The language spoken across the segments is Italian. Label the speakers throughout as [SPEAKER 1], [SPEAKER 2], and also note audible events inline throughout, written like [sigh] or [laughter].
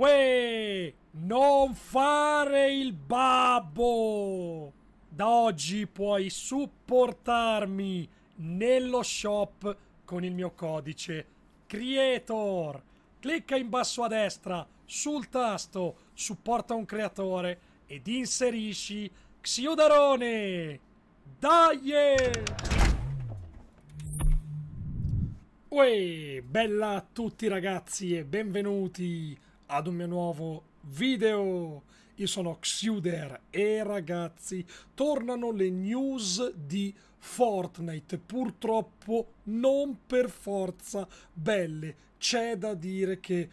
[SPEAKER 1] Uè, non fare il babbo! Da oggi puoi supportarmi nello shop con il mio codice Creator. Clicca in basso a destra sul tasto Supporta un creatore ed inserisci Xiodarone. Dai! Uè, bella a tutti ragazzi e benvenuti ad un mio nuovo video. Io sono Xuder e ragazzi, tornano le news di Fortnite, purtroppo non per forza belle. C'è da dire che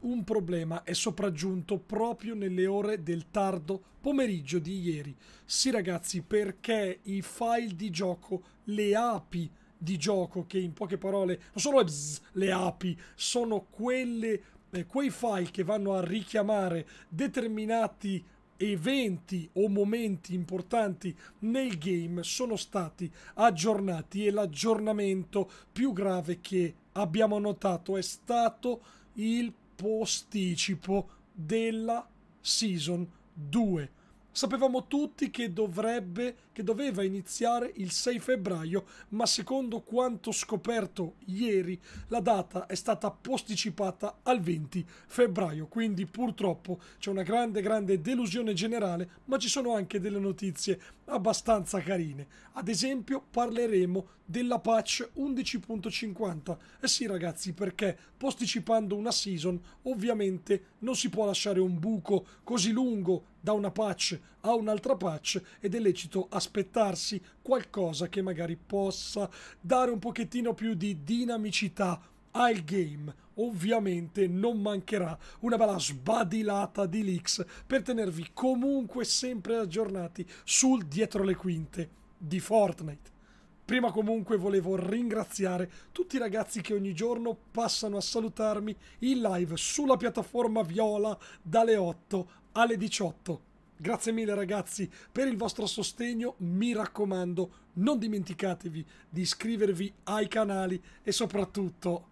[SPEAKER 1] un problema è sopraggiunto proprio nelle ore del tardo pomeriggio di ieri. Sì ragazzi, perché i file di gioco, le api di gioco che in poche parole non sono le, bzz, le api, sono quelle eh, quei file che vanno a richiamare determinati eventi o momenti importanti nel game sono stati aggiornati e l'aggiornamento più grave che abbiamo notato è stato il posticipo della season 2 Sapevamo tutti che dovrebbe, che doveva iniziare il 6 febbraio, ma secondo quanto scoperto ieri la data è stata posticipata al 20 febbraio, quindi purtroppo c'è una grande grande delusione generale, ma ci sono anche delle notizie abbastanza carine. Ad esempio parleremo della patch 11.50. Eh sì ragazzi, perché posticipando una season ovviamente non si può lasciare un buco così lungo da una patch a un'altra patch ed è lecito aspettarsi qualcosa che magari possa dare un pochettino più di dinamicità al game. Ovviamente non mancherà una bella sbadilata di leaks per tenervi comunque sempre aggiornati sul dietro le quinte di Fortnite. Prima comunque volevo ringraziare tutti i ragazzi che ogni giorno passano a salutarmi in live sulla piattaforma Viola dalle 8 alle 18. Grazie mille ragazzi per il vostro sostegno, mi raccomando non dimenticatevi di iscrivervi ai canali e soprattutto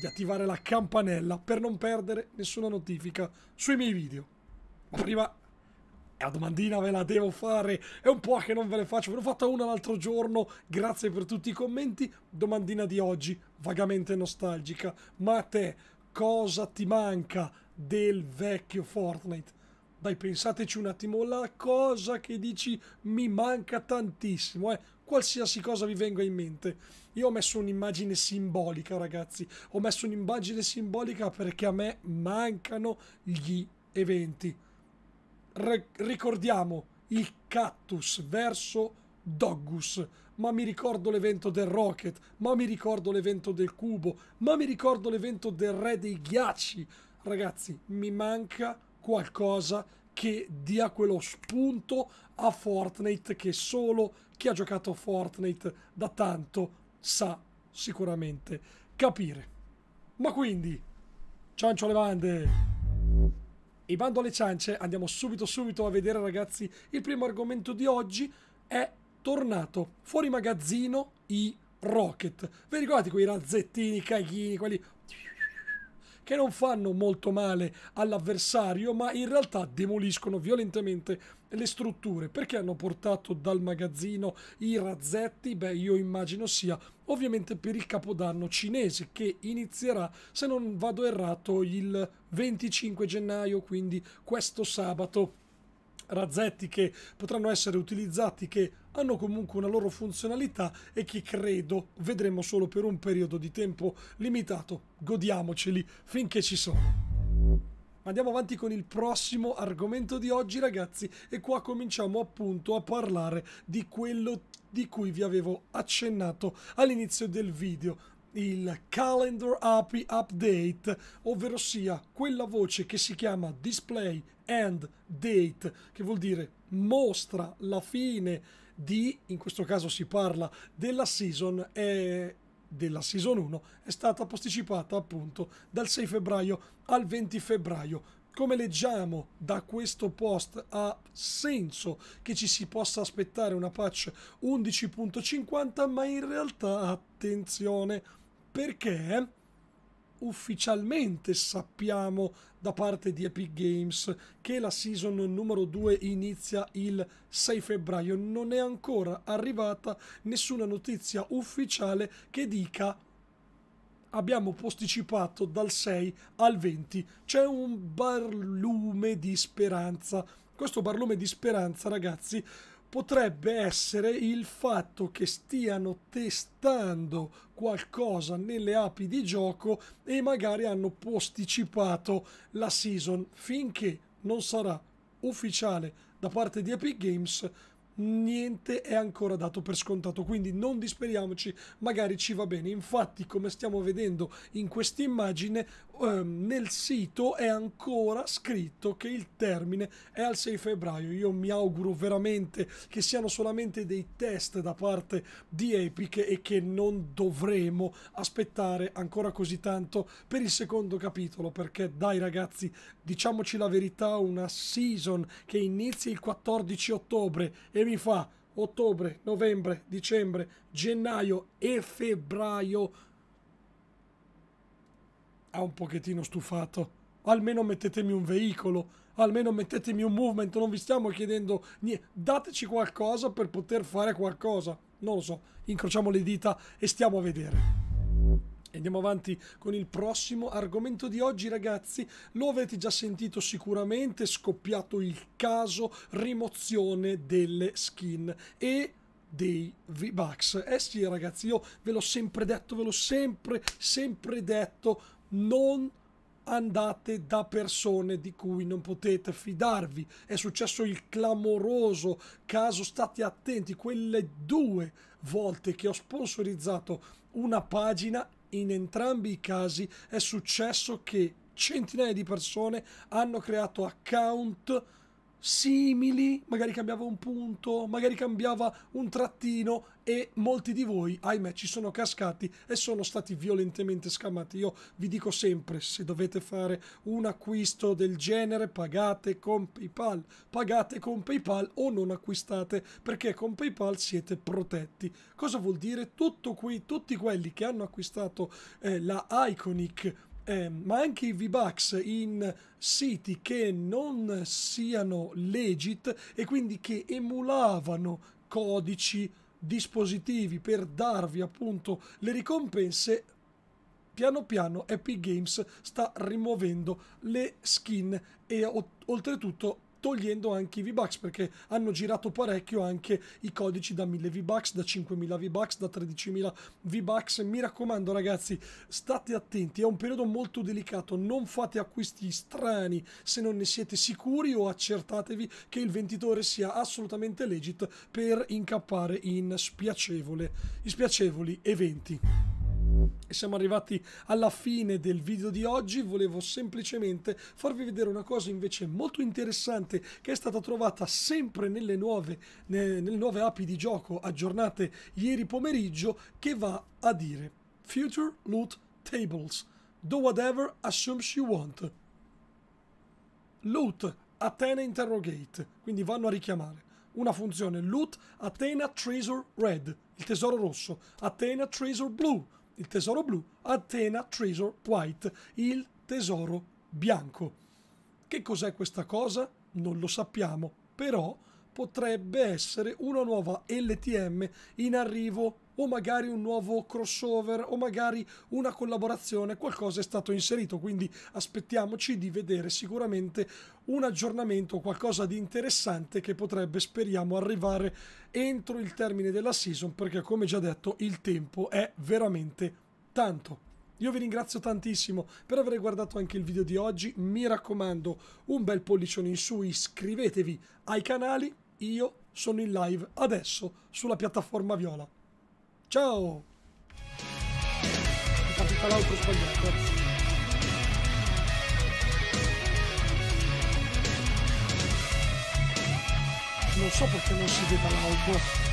[SPEAKER 1] di attivare la campanella per non perdere nessuna notifica sui miei video. Ma prima la domandina ve la devo fare, è un po' che non ve le faccio, ve l'ho fatta una l'altro giorno, grazie per tutti i commenti. Domandina di oggi, vagamente nostalgica, ma a te cosa ti manca? del vecchio Fortnite. Dai, pensateci un attimo, la cosa che dici mi manca tantissimo, eh? qualsiasi cosa vi venga in mente. Io ho messo un'immagine simbolica, ragazzi. Ho messo un'immagine simbolica perché a me mancano gli eventi. Re ricordiamo il cactus verso Doggus, ma mi ricordo l'evento del Rocket, ma mi ricordo l'evento del Cubo, ma mi ricordo l'evento del Re dei Ghiacci ragazzi, mi manca qualcosa che dia quello spunto a Fortnite che solo chi ha giocato a Fortnite da tanto sa sicuramente capire. Ma quindi, ciancio alle bande! E bando alle ciance, andiamo subito subito a vedere ragazzi, il primo argomento di oggi è tornato fuori magazzino i Rocket. Vi ricordate quei razzettini, caghini, quelli che non fanno molto male all'avversario, ma in realtà demoliscono violentemente le strutture. Perché hanno portato dal magazzino i razzetti? Beh, io immagino sia ovviamente per il capodanno cinese che inizierà, se non vado errato, il 25 gennaio, quindi questo sabato razzetti che potranno essere utilizzati, che hanno comunque una loro funzionalità e che credo vedremo solo per un periodo di tempo limitato. Godiamoceli finché ci sono. Andiamo avanti con il prossimo argomento di oggi ragazzi e qua cominciamo appunto a parlare di quello di cui vi avevo accennato all'inizio del video, il Calendar API Update, ovvero sia quella voce che si chiama Display End Date, che vuol dire mostra la fine di, in questo caso si parla della season, e della season 1, è stata posticipata appunto dal 6 febbraio al 20 febbraio come leggiamo da questo post, ha senso che ci si possa aspettare una patch 11.50, ma in realtà, attenzione, perché ufficialmente sappiamo da parte di Epic Games che la season numero 2 inizia il 6 febbraio. Non è ancora arrivata nessuna notizia ufficiale che dica abbiamo posticipato dal 6 al 20. C'è un barlume di speranza. Questo barlume di speranza, ragazzi, potrebbe essere il fatto che stiano testando qualcosa nelle api di gioco e magari hanno posticipato la season finché non sarà ufficiale da parte di Epic Games niente è ancora dato per scontato, quindi non disperiamoci, magari ci va bene. Infatti, come stiamo vedendo in questa immagine, ehm, nel sito è ancora scritto che il termine è al 6 febbraio. Io mi auguro veramente che siano solamente dei test da parte di Epic e che non dovremo aspettare ancora così tanto per il secondo capitolo, perché dai ragazzi, diciamoci la verità, una season che inizia il 14 ottobre e mi fa ottobre, novembre, dicembre, gennaio e febbraio ha un pochettino stufato. Almeno mettetemi un veicolo, almeno mettetemi un movement, non vi stiamo chiedendo niente. Dateci qualcosa per poter fare qualcosa. Non lo so, incrociamo le dita e stiamo a vedere. Andiamo avanti con il prossimo argomento di oggi, ragazzi. Lo avete già sentito sicuramente, scoppiato il caso rimozione delle skin e dei V-Bucks. Eh sì, ragazzi, io ve l'ho sempre detto, ve l'ho sempre, sempre detto non andate da persone di cui non potete fidarvi. È successo il clamoroso caso, state attenti, quelle due volte che ho sponsorizzato una pagina, in entrambi i casi è successo che centinaia di persone hanno creato account simili, magari cambiava un punto, magari cambiava un trattino e molti di voi, ahimè, ci sono cascati e sono stati violentemente scammati. Io vi dico sempre, se dovete fare un acquisto del genere, pagate con PayPal, pagate con PayPal o non acquistate, perché con PayPal siete protetti. Cosa vuol dire? Tutto qui, tutti quelli che hanno acquistato eh, la Iconic eh, ma anche i V-Bucks in siti che non siano legit e quindi che emulavano codici dispositivi per darvi appunto le ricompense piano piano Epic Games sta rimuovendo le skin e oltretutto togliendo anche i V-Bucks perché hanno girato parecchio anche i codici da 1000 V-Bucks, da 5000 V-Bucks, da 13000 V-Bucks. Mi raccomando ragazzi, state attenti, è un periodo molto delicato, non fate acquisti strani se non ne siete sicuri o accertatevi che il venditore sia assolutamente legit per incappare in spiacevoli eventi. E siamo arrivati alla fine del video di oggi, volevo semplicemente farvi vedere una cosa invece molto interessante che è stata trovata sempre nelle nuove, nelle nuove api di gioco aggiornate ieri pomeriggio che va a dire Future Loot Tables Do whatever assumes you want Loot Atena Interrogate quindi vanno a richiamare una funzione loot Atena Treasure Red il tesoro rosso Atena Treasure Blue il tesoro blu, Athena Treasure White, il tesoro bianco. Che cos'è questa cosa? Non lo sappiamo, però potrebbe essere una nuova LTM in arrivo o magari un nuovo crossover o magari una collaborazione, qualcosa è stato inserito, quindi aspettiamoci di vedere sicuramente un aggiornamento, qualcosa di interessante che potrebbe speriamo arrivare entro il termine della season perché come già detto il tempo è veramente tanto. Io vi ringrazio tantissimo per aver guardato anche il video di oggi, mi raccomando un bel pollicione in su, iscrivetevi ai canali io sono in live adesso sulla piattaforma viola. Ciao! È capita l'altro sbagliato. Non so perché non si veda l'auto.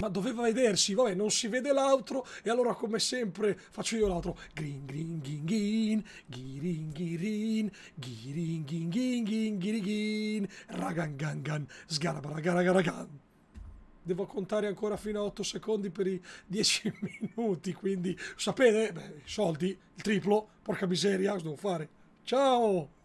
[SPEAKER 1] ma doveva vedersi, vabbè non si vede l'altro e allora come sempre faccio io l'altro grin grin grin grin gan gan gan sgarabaragaragan. Devo contare ancora fino a 8 secondi per i 10 [laughs] minuti, quindi sapete, beh, soldi, il triplo, porca miseria, cosa devo fare? Ciao!